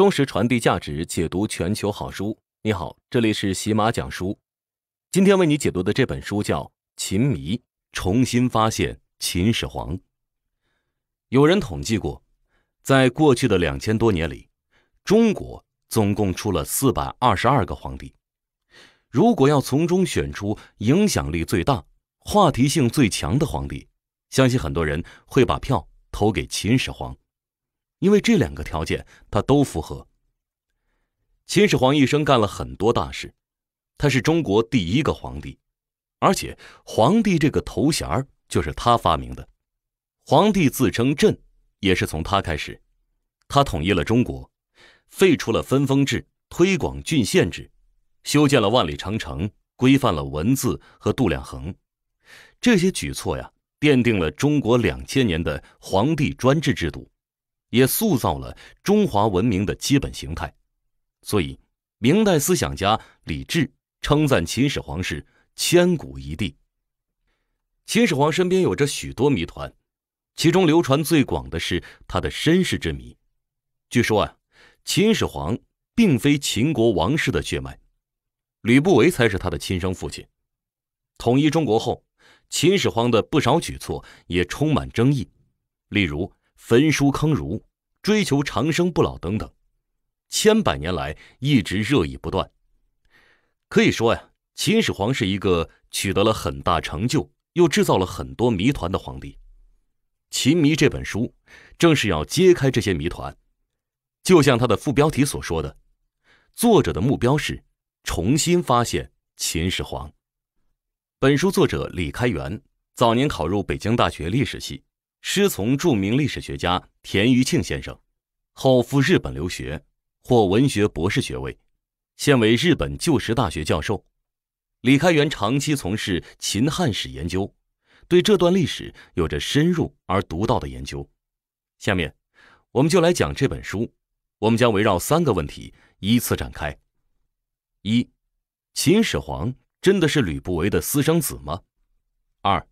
忠实传递价值，解读全球好书。你好，这里是喜马讲书。今天为你解读的这本书叫《秦迷：重新发现秦始皇》。有人统计过，在过去的两千多年里，中国总共出了四百二十二个皇帝。如果要从中选出影响力最大、话题性最强的皇帝，相信很多人会把票投给秦始皇。因为这两个条件，他都符合。秦始皇一生干了很多大事，他是中国第一个皇帝，而且“皇帝”这个头衔就是他发明的，“皇帝”自称“朕”，也是从他开始。他统一了中国，废除了分封制，推广郡县制，修建了万里长城，规范了文字和度量衡。这些举措呀，奠定了中国两千年的皇帝专制制度。也塑造了中华文明的基本形态，所以明代思想家李治称赞秦始皇是千古一帝。秦始皇身边有着许多谜团，其中流传最广的是他的身世之谜。据说啊，秦始皇并非秦国王室的血脉，吕不韦才是他的亲生父亲。统一中国后，秦始皇的不少举措也充满争议，例如。焚书坑儒，追求长生不老等等，千百年来一直热议不断。可以说呀，秦始皇是一个取得了很大成就，又制造了很多谜团的皇帝。《秦谜》这本书正是要揭开这些谜团，就像它的副标题所说的，作者的目标是重新发现秦始皇。本书作者李开元，早年考入北京大学历史系。师从著名历史学家田余庆先生，后赴日本留学，获文学博士学位，现为日本旧石大学教授。李开元长期从事秦汉史研究，对这段历史有着深入而独到的研究。下面，我们就来讲这本书，我们将围绕三个问题依次展开：一、秦始皇真的是吕不韦的私生子吗？二、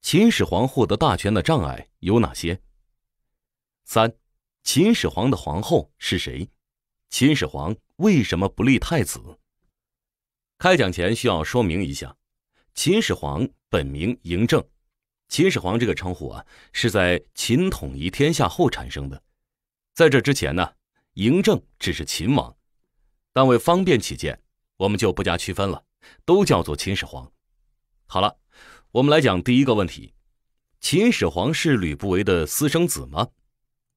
秦始皇获得大权的障碍有哪些？三、秦始皇的皇后是谁？秦始皇为什么不立太子？开讲前需要说明一下，秦始皇本名嬴政，秦始皇这个称呼啊是在秦统一天下后产生的。在这之前呢，嬴政只是秦王，但为方便起见，我们就不加区分了，都叫做秦始皇。好了。我们来讲第一个问题：秦始皇是吕不韦的私生子吗？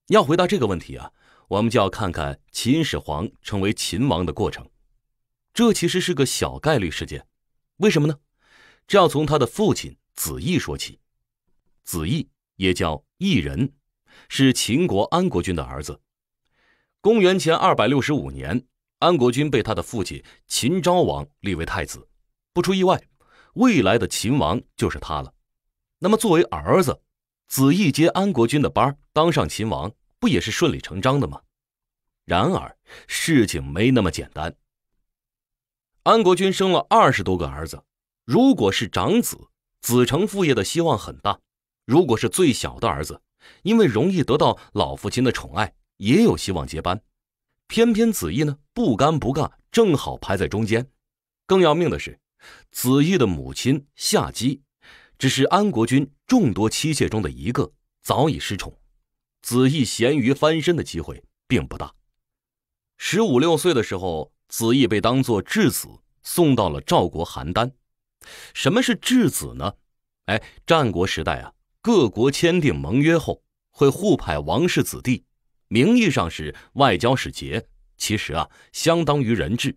要回答这个问题啊，我们就要看看秦始皇成为秦王的过程。这其实是个小概率事件，为什么呢？这要从他的父亲子异说起。子异也叫异人，是秦国安国君的儿子。公元前二百六十五年，安国君被他的父亲秦昭王立为太子，不出意外。未来的秦王就是他了，那么作为儿子，子义接安国君的班，当上秦王，不也是顺理成章的吗？然而事情没那么简单。安国君生了二十多个儿子，如果是长子，子承父业的希望很大；如果是最小的儿子，因为容易得到老父亲的宠爱，也有希望接班。偏偏子义呢，不干不干，正好排在中间。更要命的是。子义的母亲夏姬，只是安国君众多妻妾中的一个，早已失宠。子义咸鱼翻身的机会并不大。十五六岁的时候，子义被当作质子送到了赵国邯郸。什么是质子呢？哎，战国时代啊，各国签订盟约后，会互派王室子弟，名义上是外交使节，其实啊，相当于人质。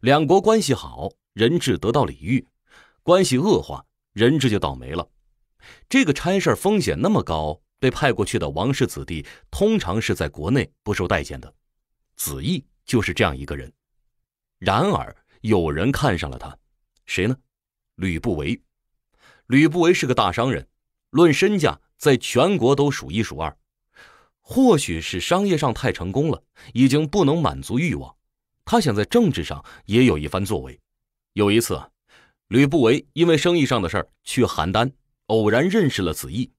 两国关系好。人质得到礼遇，关系恶化，人质就倒霉了。这个差事风险那么高，被派过去的王室子弟通常是在国内不受待见的。子义就是这样一个人。然而有人看上了他，谁呢？吕不韦。吕不韦是个大商人，论身价在全国都数一数二。或许是商业上太成功了，已经不能满足欲望，他想在政治上也有一番作为。有一次，吕不韦因为生意上的事儿去邯郸，偶然认识了子异。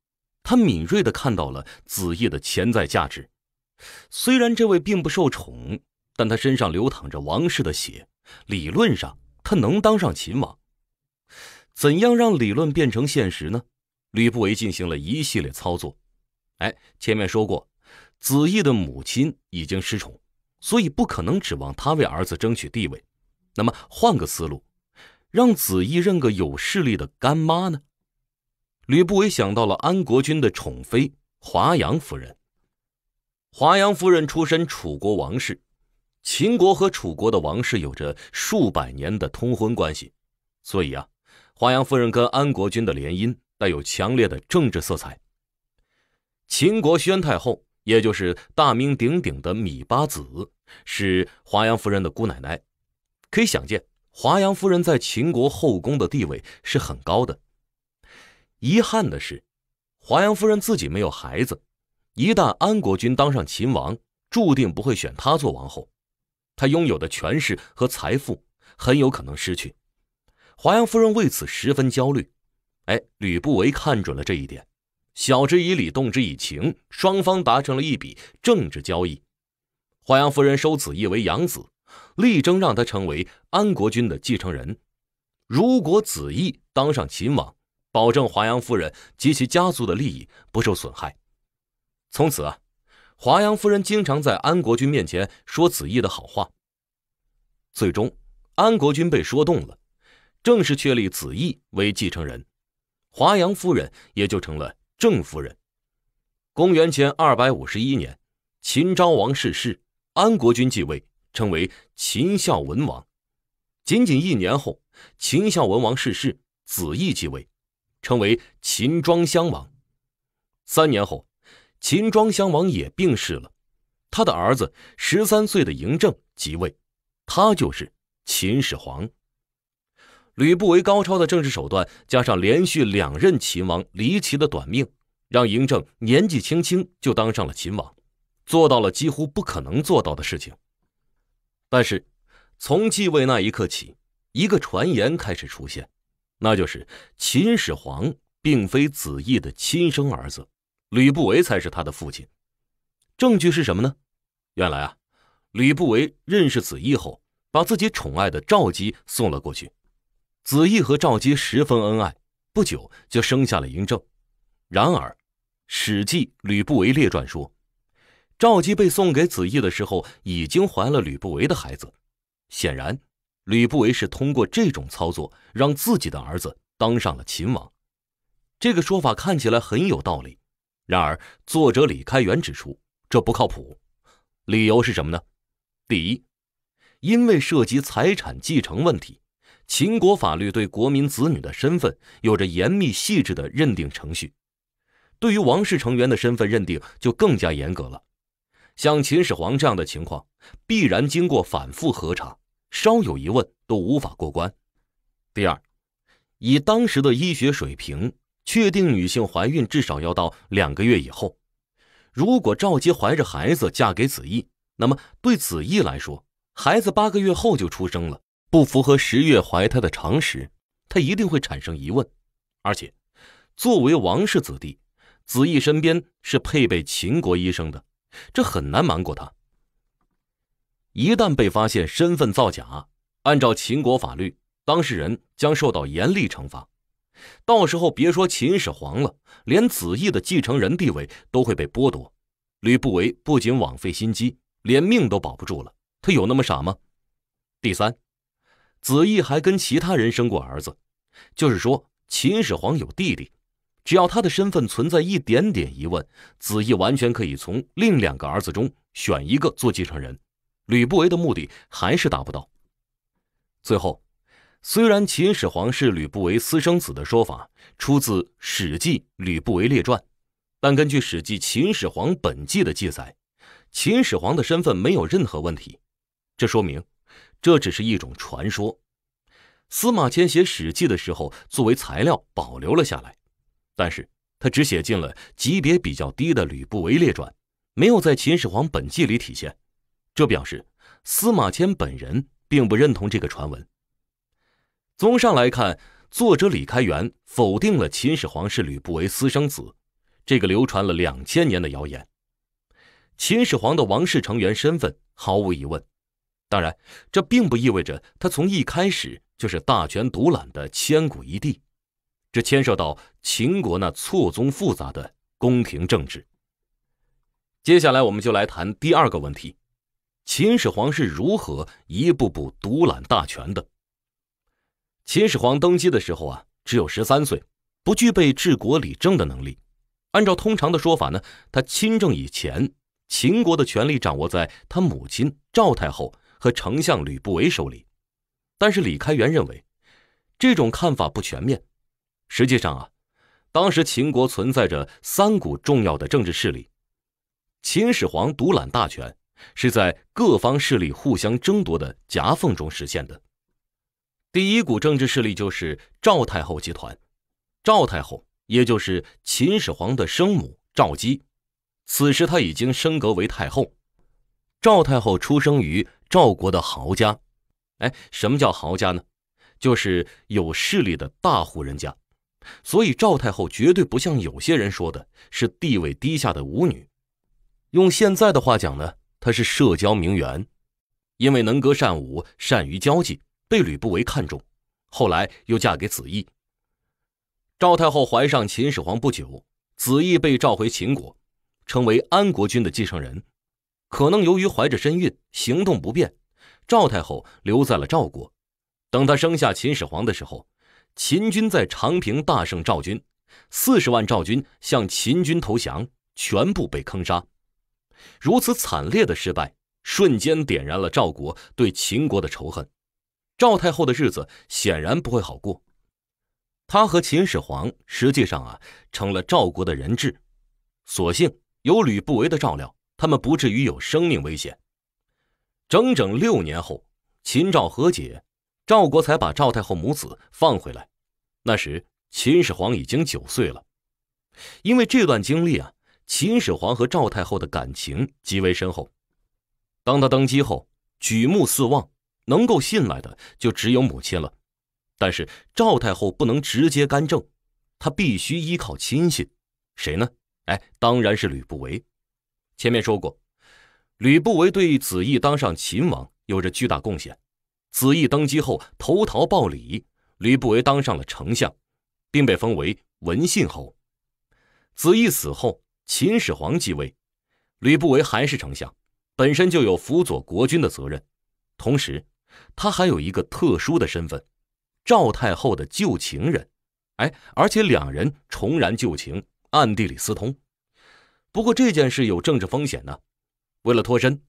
他敏锐的看到了子异的潜在价值。虽然这位并不受宠，但他身上流淌着王室的血，理论上他能当上秦王。怎样让理论变成现实呢？吕不韦进行了一系列操作。哎，前面说过，子异的母亲已经失宠，所以不可能指望他为儿子争取地位。那么换个思路，让子义认个有势力的干妈呢？吕不韦想到了安国君的宠妃华阳夫人。华阳夫人出身楚国王室，秦国和楚国的王室有着数百年的通婚关系，所以啊，华阳夫人跟安国君的联姻带有强烈的政治色彩。秦国宣太后，也就是大名鼎鼎的芈八子，是华阳夫人的姑奶奶。可以想见，华阳夫人在秦国后宫的地位是很高的。遗憾的是，华阳夫人自己没有孩子，一旦安国君当上秦王，注定不会选她做王后，她拥有的权势和财富很有可能失去。华阳夫人为此十分焦虑。哎，吕不韦看准了这一点，晓之以理，动之以情，双方达成了一笔政治交易，华阳夫人收子异为养子。力争让他成为安国君的继承人。如果子异当上秦王，保证华阳夫人及其家族的利益不受损害。从此啊，华阳夫人经常在安国君面前说子异的好话。最终，安国君被说动了，正式确立子异为继承人。华阳夫人也就成了正夫人。公元前二百五十一年，秦昭王逝世，安国君继位。称为秦孝文王，仅仅一年后，秦孝文王逝世，子异继位，称为秦庄襄王。三年后，秦庄襄王也病逝了，他的儿子十三岁的嬴政即位，他就是秦始皇。吕不韦高超的政治手段，加上连续两任秦王离奇的短命，让嬴政年纪轻轻就当上了秦王，做到了几乎不可能做到的事情。但是，从继位那一刻起，一个传言开始出现，那就是秦始皇并非子异的亲生儿子，吕不韦才是他的父亲。证据是什么呢？原来啊，吕不韦认识子异后，把自己宠爱的赵姬送了过去，子异和赵姬十分恩爱，不久就生下了嬴政。然而，《史记·吕不韦列传》说。赵姬被送给子异的时候，已经怀了吕不韦的孩子。显然，吕不韦是通过这种操作让自己的儿子当上了秦王。这个说法看起来很有道理，然而作者李开元指出这不靠谱。理由是什么呢？第一，因为涉及财产继承问题，秦国法律对国民子女的身份有着严密细致的认定程序，对于王室成员的身份认定就更加严格了。像秦始皇这样的情况，必然经过反复核查，稍有疑问都无法过关。第二，以当时的医学水平，确定女性怀孕至少要到两个月以后。如果赵姬怀着孩子嫁给子异，那么对子异来说，孩子八个月后就出生了，不符合十月怀胎的常识，他一定会产生疑问。而且，作为王室子弟，子异身边是配备秦国医生的。这很难瞒过他。一旦被发现身份造假，按照秦国法律，当事人将受到严厉惩罚。到时候别说秦始皇了，连子异的继承人地位都会被剥夺。吕不韦不仅枉费心机，连命都保不住了。他有那么傻吗？第三，子异还跟其他人生过儿子，就是说秦始皇有弟弟。只要他的身份存在一点点疑问，子义完全可以从另两个儿子中选一个做继承人。吕不韦的目的还是达不到。最后，虽然秦始皇是吕不韦私生子的说法出自《史记·吕不韦列传》，但根据《史记·秦始皇本纪》的记载，秦始皇的身份没有任何问题。这说明，这只是一种传说。司马迁写《史记》的时候，作为材料保留了下来。但是他只写进了级别比较低的吕不韦列传，没有在《秦始皇本纪》里体现，这表示司马迁本人并不认同这个传闻。综上来看，作者李开元否定了秦始皇是吕不韦私生子这个流传了两千年的谣言。秦始皇的王室成员身份毫无疑问，当然这并不意味着他从一开始就是大权独揽的千古一帝。这牵涉到秦国那错综复杂的宫廷政治。接下来，我们就来谈第二个问题：秦始皇是如何一步步独揽大权的？秦始皇登基的时候啊，只有十三岁，不具备治国理政的能力。按照通常的说法呢，他亲政以前，秦国的权力掌握在他母亲赵太后和丞相吕不韦手里。但是李开元认为，这种看法不全面。实际上啊，当时秦国存在着三股重要的政治势力。秦始皇独揽大权，是在各方势力互相争夺的夹缝中实现的。第一股政治势力就是赵太后集团。赵太后，也就是秦始皇的生母赵姬，此时她已经升格为太后。赵太后出生于赵国的豪家，哎，什么叫豪家呢？就是有势力的大户人家。所以，赵太后绝对不像有些人说的是地位低下的舞女。用现在的话讲呢，她是社交名媛，因为能歌善舞，善于交际，被吕不韦看中，后来又嫁给子异。赵太后怀上秦始皇不久，子异被召回秦国，成为安国君的继承人。可能由于怀着身孕，行动不便，赵太后留在了赵国。等她生下秦始皇的时候。秦军在长平大胜赵军，四十万赵军向秦军投降，全部被坑杀。如此惨烈的失败，瞬间点燃了赵国对秦国的仇恨。赵太后的日子显然不会好过，她和秦始皇实际上啊成了赵国的人质。所幸有吕不韦的照料，他们不至于有生命危险。整整六年后，秦赵和解。赵国才把赵太后母子放回来，那时秦始皇已经九岁了。因为这段经历啊，秦始皇和赵太后的感情极为深厚。当他登基后，举目四望，能够信赖的就只有母亲了。但是赵太后不能直接干政，她必须依靠亲信，谁呢？哎，当然是吕不韦。前面说过，吕不韦对子异当上秦王有着巨大贡献。子异登基后投桃报李，吕不韦当上了丞相，并被封为文信侯。子异死后，秦始皇继位，吕不韦还是丞相，本身就有辅佐国君的责任。同时，他还有一个特殊的身份——赵太后的旧情人。哎，而且两人重燃旧情，暗地里私通。不过这件事有政治风险呢，为了脱身。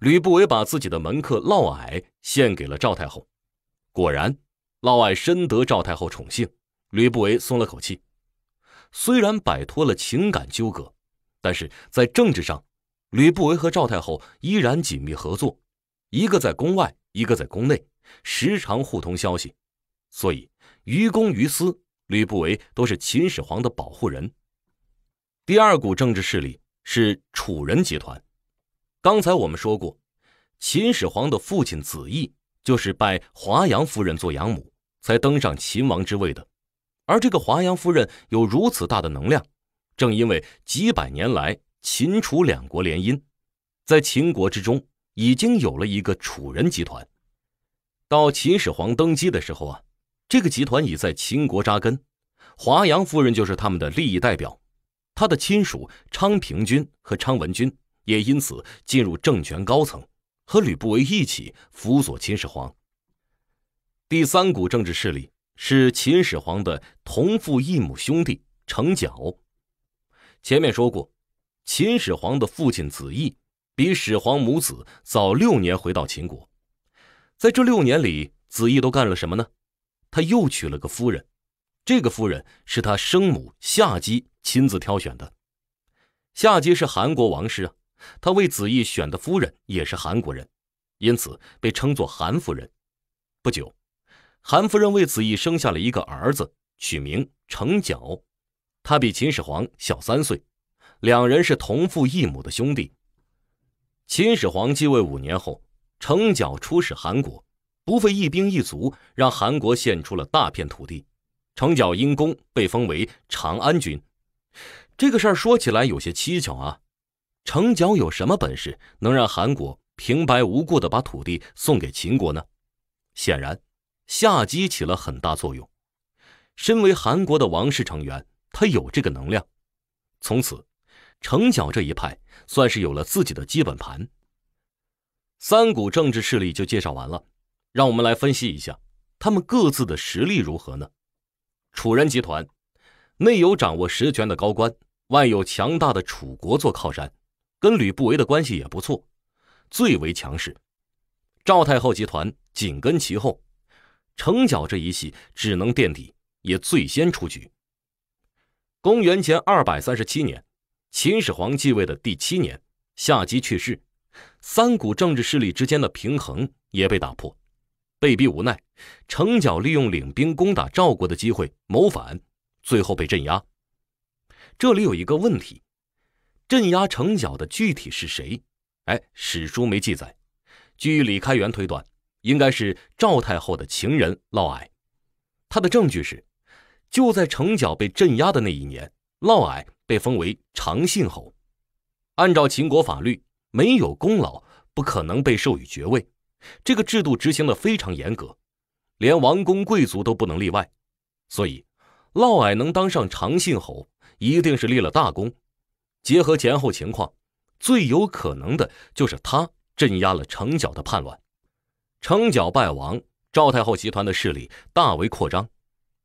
吕不韦把自己的门客嫪毐献给了赵太后，果然，嫪毐深得赵太后宠幸。吕不韦松了口气，虽然摆脱了情感纠葛，但是在政治上，吕不韦和赵太后依然紧密合作，一个在宫外，一个在宫内，时常互通消息。所以，于公于私，吕不韦都是秦始皇的保护人。第二股政治势力是楚人集团。刚才我们说过，秦始皇的父亲子异就是拜华阳夫人做养母，才登上秦王之位的。而这个华阳夫人有如此大的能量，正因为几百年来秦楚两国联姻，在秦国之中已经有了一个楚人集团。到秦始皇登基的时候啊，这个集团已在秦国扎根，华阳夫人就是他们的利益代表，他的亲属昌平君和昌文君。也因此进入政权高层，和吕不韦一起辅佐秦始皇。第三股政治势力是秦始皇的同父异母兄弟成角。前面说过，秦始皇的父亲子异比始皇母子早六年回到秦国，在这六年里，子异都干了什么呢？他又娶了个夫人，这个夫人是他生母夏姬亲自挑选的。夏姬是韩国王室啊。他为子义选的夫人也是韩国人，因此被称作韩夫人。不久，韩夫人为子义生下了一个儿子，取名成角。他比秦始皇小三岁，两人是同父异母的兄弟。秦始皇继位五年后，成角出使韩国，不费一兵一卒，让韩国献出了大片土地。成角因功被封为长安君。这个事儿说起来有些蹊跷啊。成角有什么本事能让韩国平白无故的把土地送给秦国呢？显然，夏姬起了很大作用。身为韩国的王室成员，他有这个能量。从此，成角这一派算是有了自己的基本盘。三股政治势力就介绍完了，让我们来分析一下，他们各自的实力如何呢？楚人集团内有掌握实权的高官，外有强大的楚国做靠山。跟吕不韦的关系也不错，最为强势。赵太后集团紧跟其后，成角这一系只能垫底，也最先出局。公元前二百三十七年，秦始皇继位的第七年，夏姬去世，三股政治势力之间的平衡也被打破，被逼无奈，成角利用领兵攻打赵国的机会谋反，最后被镇压。这里有一个问题。镇压成角的具体是谁？哎，史书没记载。据李开元推断，应该是赵太后的情人嫪毐。他的证据是，就在成角被镇压的那一年，嫪毐被封为长信侯。按照秦国法律，没有功劳不可能被授予爵位。这个制度执行的非常严格，连王公贵族都不能例外。所以，嫪毐能当上长信侯，一定是立了大功。结合前后情况，最有可能的就是他镇压了程角的叛乱，程角败亡，赵太后集团的势力大为扩张。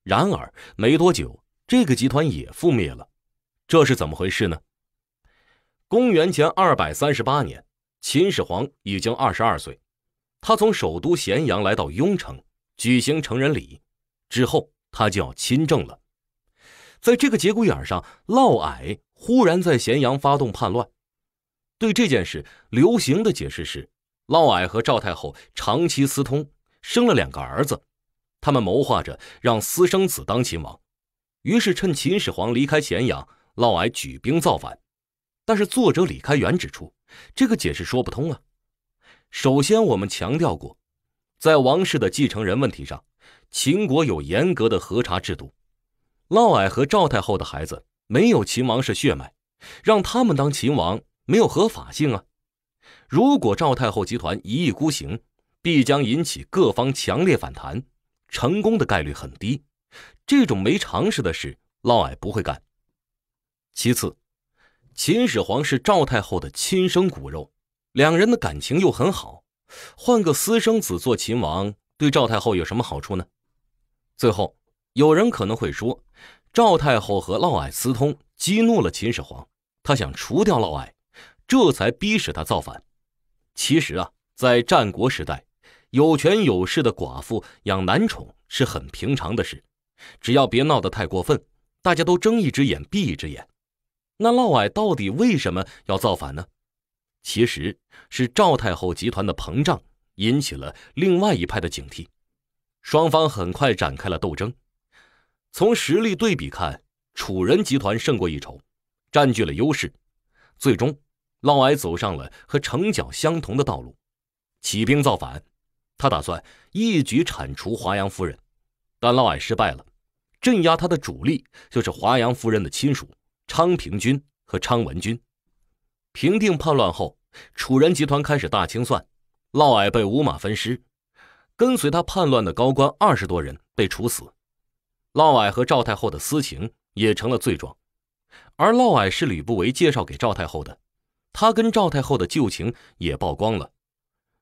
然而没多久，这个集团也覆灭了，这是怎么回事呢？公元前二百三十八年，秦始皇已经二十二岁，他从首都咸阳来到雍城举行成人礼，之后他就要亲政了。在这个节骨眼上，嫪毐。忽然在咸阳发动叛乱，对这件事流行的解释是，嫪毐和赵太后长期私通，生了两个儿子，他们谋划着让私生子当秦王，于是趁秦始皇离开咸阳，嫪毐举兵造反。但是作者李开元指出，这个解释说不通啊。首先我们强调过，在王室的继承人问题上，秦国有严格的核查制度，嫪毐和赵太后的孩子。没有秦王室血脉，让他们当秦王没有合法性啊！如果赵太后集团一意孤行，必将引起各方强烈反弹，成功的概率很低。这种没常识的事，嫪毐不会干。其次，秦始皇是赵太后的亲生骨肉，两人的感情又很好，换个私生子做秦王，对赵太后有什么好处呢？最后，有人可能会说。赵太后和嫪毐私通，激怒了秦始皇。他想除掉嫪毐，这才逼使他造反。其实啊，在战国时代，有权有势的寡妇养男宠是很平常的事，只要别闹得太过分，大家都睁一只眼闭一只眼。那嫪毐到底为什么要造反呢？其实是赵太后集团的膨胀引起了另外一派的警惕，双方很快展开了斗争。从实力对比看，楚人集团胜过一筹，占据了优势。最终，嫪毐走上了和程角相同的道路，起兵造反。他打算一举铲除华阳夫人，但嫪毐失败了。镇压他的主力就是华阳夫人的亲属昌平君和昌文君。平定叛乱后，楚人集团开始大清算，嫪毐被五马分尸，跟随他叛乱的高官二十多人被处死。嫪毐和赵太后的私情也成了罪状，而嫪毐是吕不韦介绍给赵太后的，他跟赵太后的旧情也曝光了，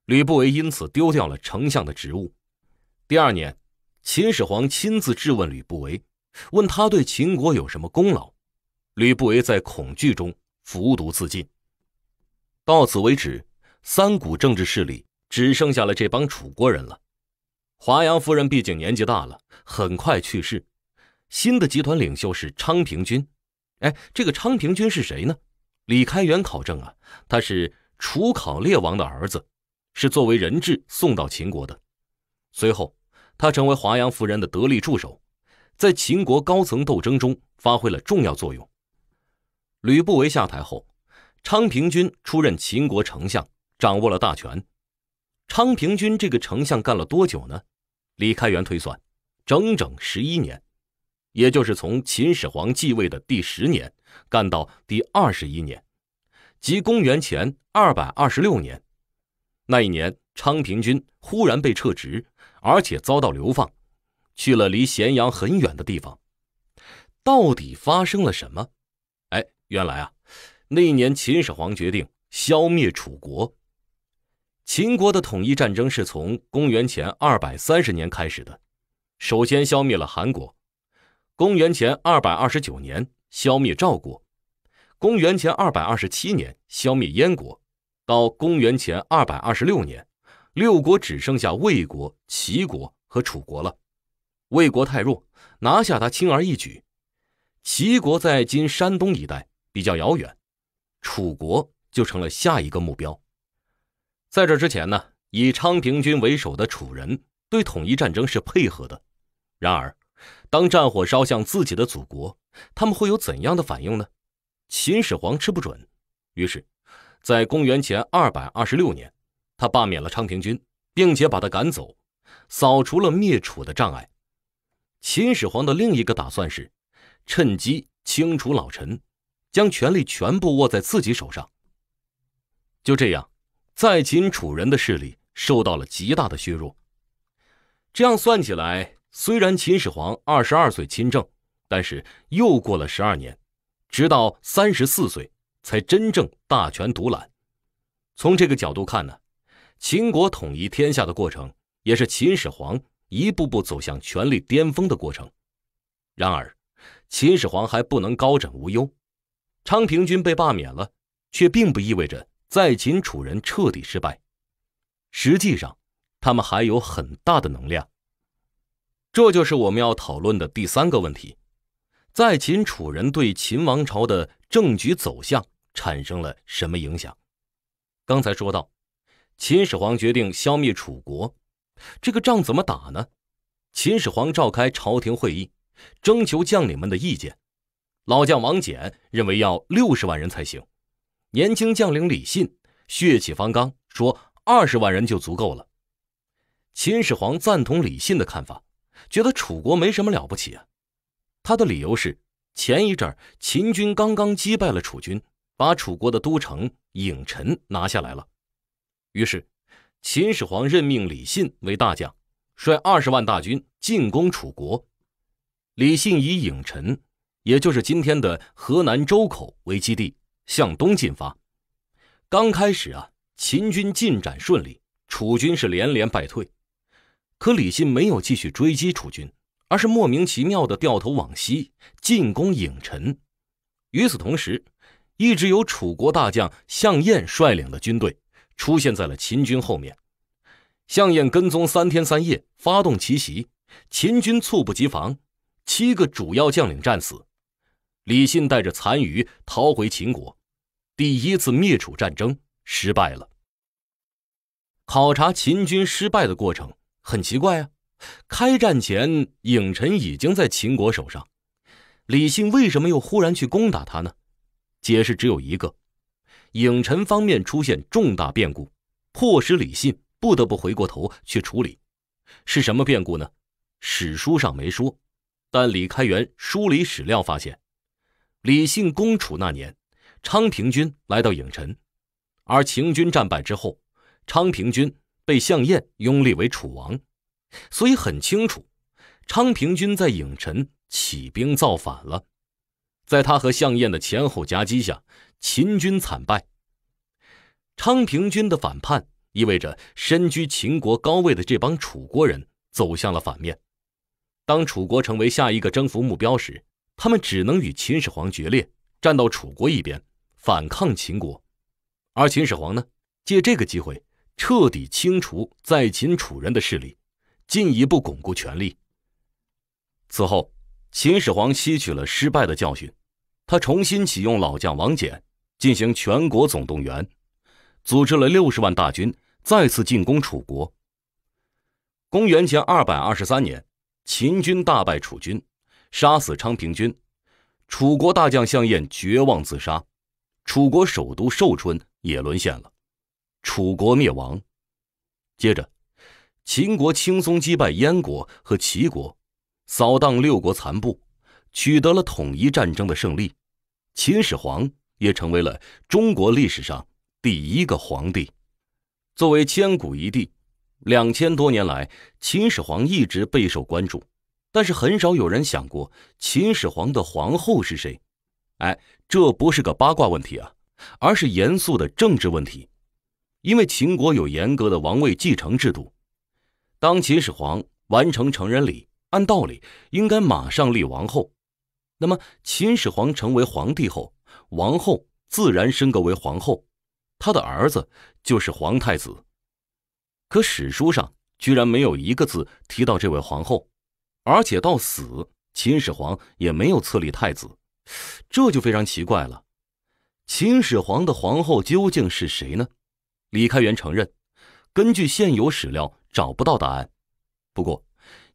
吕不韦因此丢掉了丞相的职务。第二年，秦始皇亲自质问吕不韦，问他对秦国有什么功劳，吕不韦在恐惧中服毒自尽。到此为止，三股政治势力只剩下了这帮楚国人了。华阳夫人毕竟年纪大了，很快去世。新的集团领袖是昌平君。哎，这个昌平君是谁呢？李开元考证啊，他是楚考烈王的儿子，是作为人质送到秦国的。随后，他成为华阳夫人的得力助手，在秦国高层斗争中发挥了重要作用。吕不韦下台后，昌平君出任秦国丞相，掌握了大权。昌平君这个丞相干了多久呢？李开元推算，整整十一年，也就是从秦始皇继位的第十年，干到第二十一年，即公元前二百二十六年。那一年，昌平君忽然被撤职，而且遭到流放，去了离咸阳很远的地方。到底发生了什么？哎，原来啊，那一年秦始皇决定消灭楚国。秦国的统一战争是从公元前二百三十年开始的，首先消灭了韩国，公元前二百二十九年消灭赵国，公元前二百二十七年消灭燕国，到公元前二百二十六年，六国只剩下魏国、齐国和楚国了。魏国太弱，拿下它轻而易举；齐国在今山东一带比较遥远，楚国就成了下一个目标。在这之前呢，以昌平君为首的楚人对统一战争是配合的。然而，当战火烧向自己的祖国，他们会有怎样的反应呢？秦始皇吃不准，于是，在公元前二百二十六年，他罢免了昌平君，并且把他赶走，扫除了灭楚的障碍。秦始皇的另一个打算是，趁机清除老臣，将权力全部握在自己手上。就这样。在秦楚人的势力受到了极大的削弱。这样算起来，虽然秦始皇二十二岁亲政，但是又过了十二年，直到三十四岁才真正大权独揽。从这个角度看呢，秦国统一天下的过程，也是秦始皇一步步走向权力巅峰的过程。然而，秦始皇还不能高枕无忧。昌平君被罢免了，却并不意味着。在秦楚人彻底失败，实际上，他们还有很大的能量。这就是我们要讨论的第三个问题：在秦楚人对秦王朝的政局走向产生了什么影响？刚才说到，秦始皇决定消灭楚国，这个仗怎么打呢？秦始皇召开朝廷会议，征求将领们的意见。老将王翦认为要六十万人才行。年轻将领李信血气方刚，说二十万人就足够了。秦始皇赞同李信的看法，觉得楚国没什么了不起。啊。他的理由是，前一阵儿秦军刚刚击败了楚军，把楚国的都城郢陈拿下来了。于是，秦始皇任命李信为大将，率二十万大军进攻楚国。李信以郢陈，也就是今天的河南周口为基地。向东进发，刚开始啊，秦军进展顺利，楚军是连连败退。可李信没有继续追击楚军，而是莫名其妙的掉头往西进攻郢城。与此同时，一直由楚国大将项燕率领的军队出现在了秦军后面。项燕跟踪三天三夜，发动奇袭，秦军猝不及防，七个主要将领战死。李信带着残余逃回秦国。第一次灭楚战争失败了。考察秦军失败的过程很奇怪啊！开战前，影臣已经在秦国手上，李信为什么又忽然去攻打他呢？解释只有一个：影臣方面出现重大变故，迫使李信不得不回过头去处理。是什么变故呢？史书上没说，但李开元梳理史料发现，李信攻楚那年。昌平君来到郢城，而秦军战败之后，昌平君被项燕拥立为楚王，所以很清楚，昌平君在郢城起兵造反了。在他和项燕的前后夹击下，秦军惨败。昌平君的反叛意味着身居秦国高位的这帮楚国人走向了反面。当楚国成为下一个征服目标时，他们只能与秦始皇决裂，站到楚国一边。反抗秦国，而秦始皇呢，借这个机会彻底清除在秦楚人的势力，进一步巩固权力。此后，秦始皇吸取了失败的教训，他重新启用老将王翦，进行全国总动员，组织了六十万大军，再次进攻楚国。公元前二百二十三年，秦军大败楚军，杀死昌平君，楚国大将项燕绝望自杀。楚国首都寿春也沦陷了，楚国灭亡。接着，秦国轻松击败燕国和齐国，扫荡六国残部，取得了统一战争的胜利。秦始皇也成为了中国历史上第一个皇帝。作为千古一帝，两千多年来，秦始皇一直备受关注，但是很少有人想过秦始皇的皇后是谁。哎，这不是个八卦问题啊，而是严肃的政治问题。因为秦国有严格的王位继承制度，当秦始皇完成成人礼，按道理应该马上立王后。那么，秦始皇成为皇帝后，王后自然升格为皇后，他的儿子就是皇太子。可史书上居然没有一个字提到这位皇后，而且到死，秦始皇也没有册立太子。这就非常奇怪了，秦始皇的皇后究竟是谁呢？李开元承认，根据现有史料找不到答案。不过，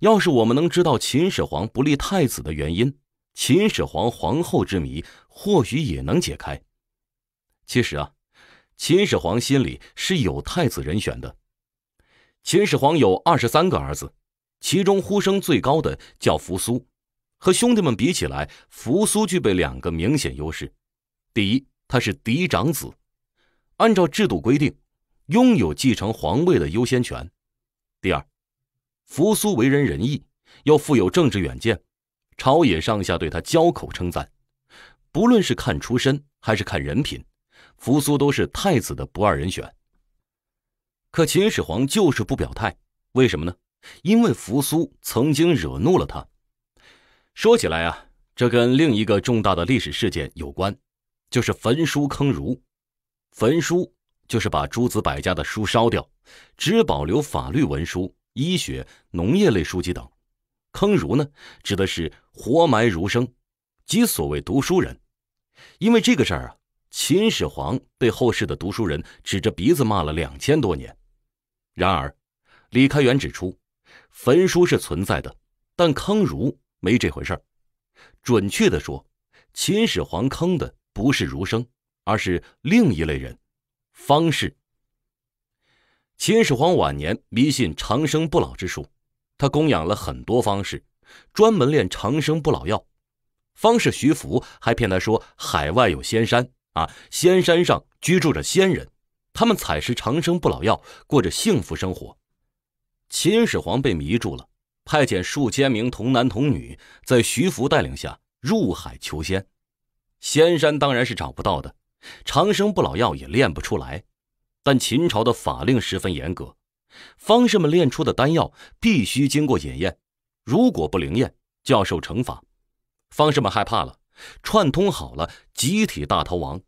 要是我们能知道秦始皇不立太子的原因，秦始皇皇后之谜或许也能解开。其实啊，秦始皇心里是有太子人选的。秦始皇有二十三个儿子，其中呼声最高的叫扶苏。和兄弟们比起来，扶苏具备两个明显优势：第一，他是嫡长子，按照制度规定，拥有继承皇位的优先权；第二，扶苏为人仁义，又富有政治远见，朝野上下对他交口称赞。不论是看出身还是看人品，扶苏都是太子的不二人选。可秦始皇就是不表态，为什么呢？因为扶苏曾经惹怒了他。说起来啊，这跟另一个重大的历史事件有关，就是焚书坑儒。焚书就是把诸子百家的书烧掉，只保留法律文书、医学、农业类书籍等。坑儒呢，指的是活埋儒生，即所谓读书人。因为这个事儿啊，秦始皇被后世的读书人指着鼻子骂了两千多年。然而，李开元指出，焚书是存在的，但坑儒。没这回事儿，准确的说，秦始皇坑的不是儒生，而是另一类人——方士。秦始皇晚年迷信长生不老之术，他供养了很多方士，专门练长生不老药。方士徐福还骗他说，海外有仙山啊，仙山上居住着仙人，他们采食长生不老药，过着幸福生活。秦始皇被迷住了。派遣数千名童男童女在徐福带领下入海求仙，仙山当然是找不到的，长生不老药也炼不出来。但秦朝的法令十分严格，方士们炼出的丹药必须经过检验，如果不灵验，就要受惩罚。方士们害怕了，串通好了，集体大逃亡。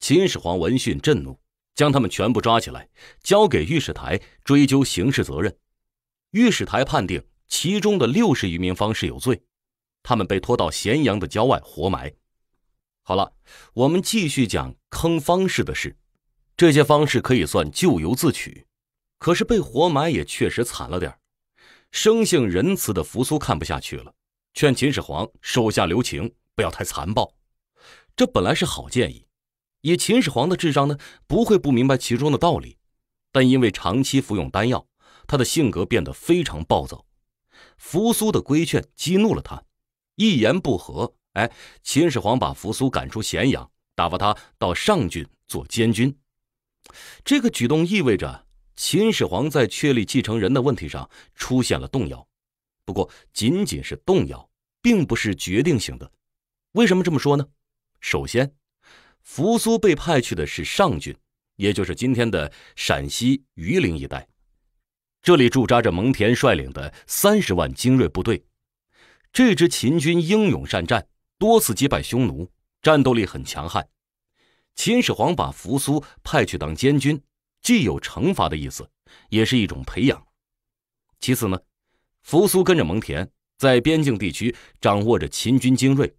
秦始皇闻讯震怒，将他们全部抓起来，交给御史台追究刑事责任。御史台判定其中的六十余名方士有罪，他们被拖到咸阳的郊外活埋。好了，我们继续讲坑方士的事。这些方士可以算咎由自取，可是被活埋也确实惨了点儿。生性仁慈的扶苏看不下去了，劝秦始皇手下留情，不要太残暴。这本来是好建议，以秦始皇的智商呢，不会不明白其中的道理。但因为长期服用丹药。他的性格变得非常暴躁，扶苏的规劝激怒了他，一言不合，哎，秦始皇把扶苏赶出咸阳，打发他到上郡做监军。这个举动意味着秦始皇在确立继承人的问题上出现了动摇，不过仅仅是动摇，并不是决定性的。为什么这么说呢？首先，扶苏被派去的是上郡，也就是今天的陕西榆林一带。这里驻扎着蒙恬率领的三十万精锐部队，这支秦军英勇善战，多次击败匈奴，战斗力很强悍。秦始皇把扶苏派去当监军，既有惩罚的意思，也是一种培养。其次呢，扶苏跟着蒙恬在边境地区掌握着秦军精锐，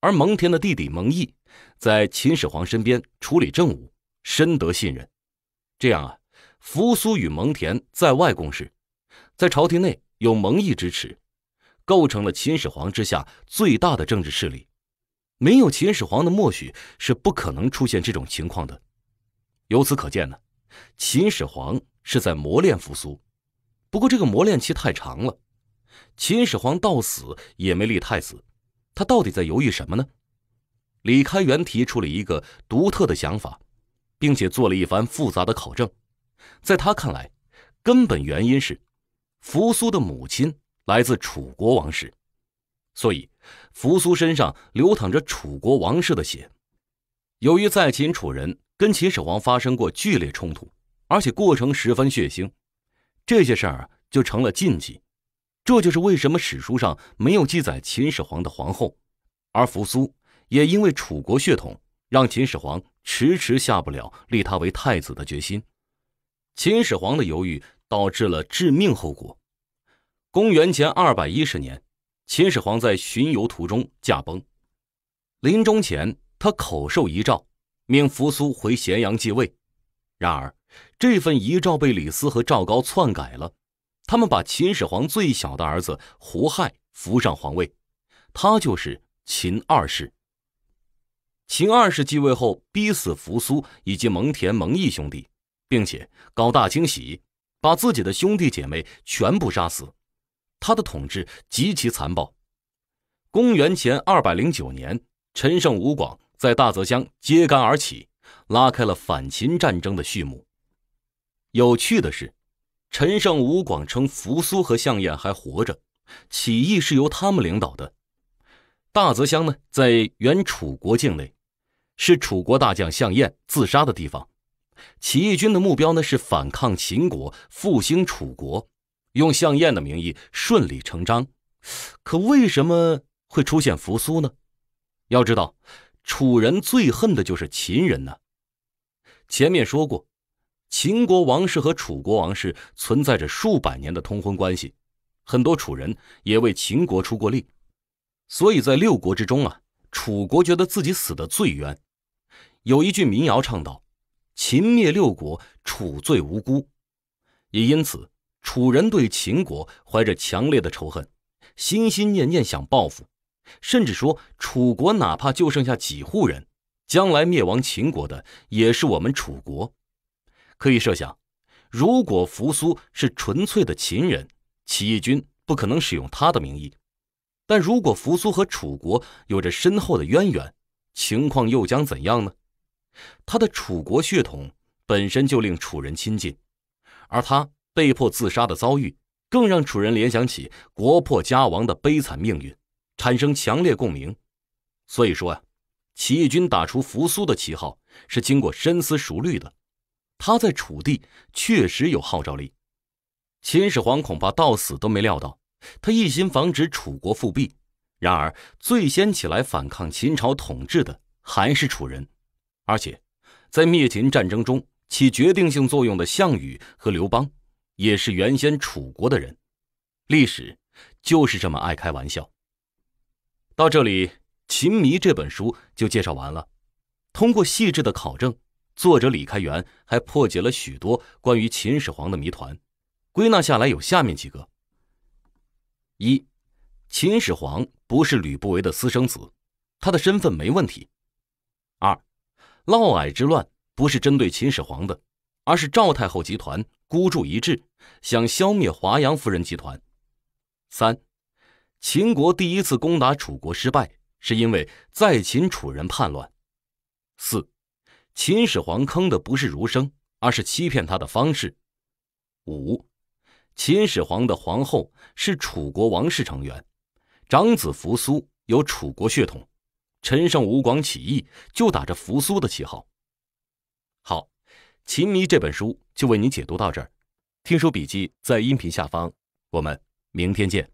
而蒙恬的弟弟蒙毅在秦始皇身边处理政务，深得信任。这样啊。扶苏与蒙恬在外共事，在朝廷内有蒙毅支持，构成了秦始皇之下最大的政治势力。没有秦始皇的默许是不可能出现这种情况的。由此可见呢，秦始皇是在磨练扶苏。不过这个磨练期太长了，秦始皇到死也没立太子，他到底在犹豫什么呢？李开元提出了一个独特的想法，并且做了一番复杂的考证。在他看来，根本原因是，扶苏的母亲来自楚国王室，所以扶苏身上流淌着楚国王室的血。由于在秦楚人跟秦始皇发生过剧烈冲突，而且过程十分血腥，这些事儿就成了禁忌。这就是为什么史书上没有记载秦始皇的皇后，而扶苏也因为楚国血统，让秦始皇迟迟下不了立他为太子的决心。秦始皇的犹豫导致了致命后果。公元前二百一十年，秦始皇在巡游途中驾崩。临终前，他口授遗诏，命扶苏回咸阳继位。然而，这份遗诏被李斯和赵高篡改了。他们把秦始皇最小的儿子胡亥扶上皇位，他就是秦二世。秦二世继位后，逼死扶苏以及蒙恬、蒙毅兄弟。并且搞大清洗，把自己的兄弟姐妹全部杀死。他的统治极其残暴。公元前二百零九年，陈胜吴广在大泽乡揭竿而起，拉开了反秦战争的序幕。有趣的是，陈胜吴广称扶苏和项燕还活着，起义是由他们领导的。大泽乡呢，在原楚国境内，是楚国大将项燕自杀的地方。起义军的目标呢是反抗秦国，复兴楚国，用项燕的名义顺理成章。可为什么会出现扶苏呢？要知道，楚人最恨的就是秦人呢。前面说过，秦国王室和楚国王室存在着数百年的通婚关系，很多楚人也为秦国出过力，所以在六国之中啊，楚国觉得自己死的最冤。有一句民谣唱道。秦灭六国，楚罪无辜，也因此，楚人对秦国怀着强烈的仇恨，心心念念想报复，甚至说，楚国哪怕就剩下几户人，将来灭亡秦国的也是我们楚国。可以设想，如果扶苏是纯粹的秦人，起义军不可能使用他的名义；但如果扶苏和楚国有着深厚的渊源，情况又将怎样呢？他的楚国血统本身就令楚人亲近，而他被迫自杀的遭遇更让楚人联想起国破家亡的悲惨命运，产生强烈共鸣。所以说呀，起义军打出扶苏的旗号是经过深思熟虑的，他在楚地确实有号召力。秦始皇恐怕到死都没料到，他一心防止楚国复辟，然而最先起来反抗秦朝统治的还是楚人。而且，在灭秦战争中起决定性作用的项羽和刘邦，也是原先楚国的人。历史就是这么爱开玩笑。到这里，《秦迷》这本书就介绍完了。通过细致的考证，作者李开元还破解了许多关于秦始皇的谜团，归纳下来有下面几个：一，秦始皇不是吕不韦的私生子，他的身份没问题。嫪毐之乱不是针对秦始皇的，而是赵太后集团孤注一掷，想消灭华阳夫人集团。三，秦国第一次攻打楚国失败，是因为在秦楚人叛乱。四，秦始皇坑的不是儒生，而是欺骗他的方士。五，秦始皇的皇后是楚国王室成员，长子扶苏有楚国血统。陈胜吴广起义就打着扶苏的旗号。好，秦迷这本书就为你解读到这儿，听书笔记在音频下方，我们明天见。